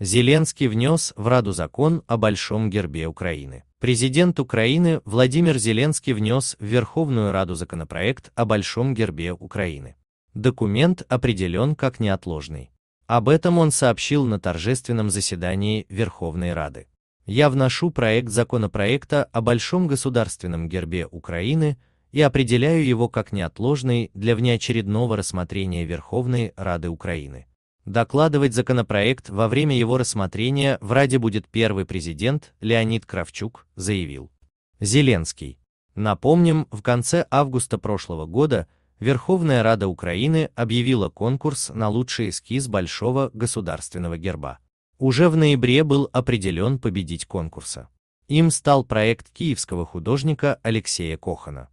Зеленский внес в Раду закон о Большом гербе Украины. Президент Украины Владимир Зеленский внес в Верховную Раду законопроект о Большом гербе Украины. Документ определен как неотложный. Об этом он сообщил на торжественном заседании Верховной Рады. Я вношу проект законопроекта о Большом государственном гербе Украины и определяю его как неотложный для внеочередного рассмотрения Верховной Рады Украины. Докладывать законопроект во время его рассмотрения в Раде будет первый президент Леонид Кравчук, заявил Зеленский. Напомним, в конце августа прошлого года Верховная Рада Украины объявила конкурс на лучший эскиз большого государственного герба. Уже в ноябре был определен победить конкурса. Им стал проект киевского художника Алексея Кохана.